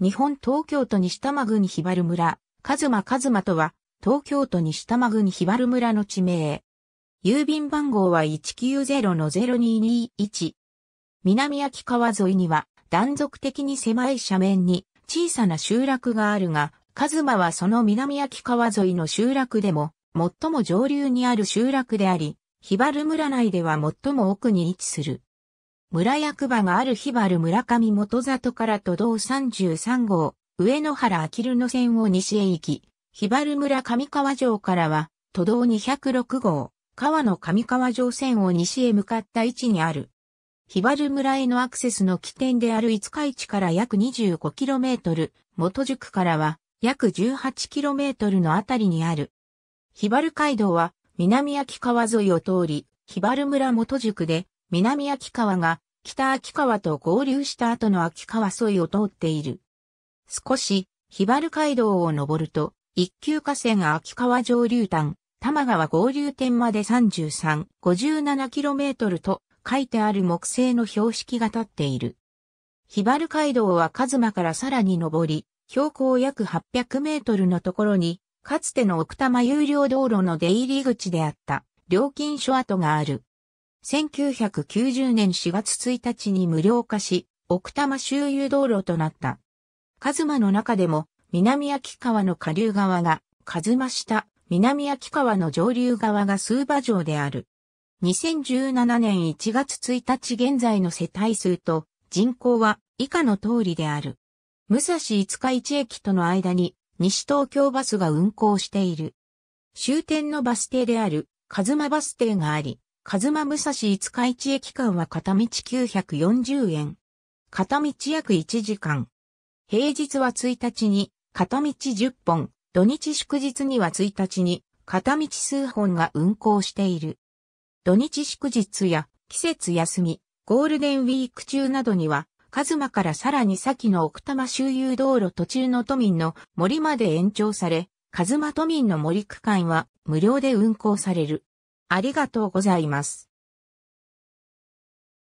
日本東京都西多摩郡ひばる村、カズマカズマとは、東京都西多摩郡ひばる村の地名。郵便番号は190-0221。南秋川沿いには、断続的に狭い斜面に小さな集落があるが、カズマはその南秋川沿いの集落でも、最も上流にある集落であり、ヒバル村内では最も奥に位置する。村役場がある日原村上元里から都道33号、上野原明きる野線を西へ行き、日原村上川城からは、都道206号、川の上川城線を西へ向かった位置にある。日原村へのアクセスの起点である五日市から約 25km、元宿からは約 18km のあたりにある。日原街道は南秋川沿いを通り、日原村元宿で南秋川が北秋川と合流した後の秋川沿いを通っている。少し、ヒバル街道を登ると、一級河川秋川上流端、玉川合流点まで33、5 7トルと書いてある木製の標識が立っている。ヒバル街道はカズマからさらに登り、標高約800メートルのところに、かつての奥多摩有料道路の出入り口であった、料金所跡がある。1990年4月1日に無料化し、奥多摩周遊道路となった。カズマの中でも、南秋川の下流側が、カズマ下、南秋川の上流側が数馬城である。2017年1月1日現在の世帯数と人口は以下の通りである。武蔵五日市駅との間に西東京バスが運行している。終点のバス停である、カズマバス停があり、カズマ武蔵五日市駅間は片道940円。片道約1時間。平日は1日に片道10本、土日祝日には1日に片道数本が運行している。土日祝日や季節休み、ゴールデンウィーク中などには、カズマからさらに先の奥多摩周遊道路途中の都民の森まで延長され、カズマ都民の森区間は無料で運行される。ありがとうございます。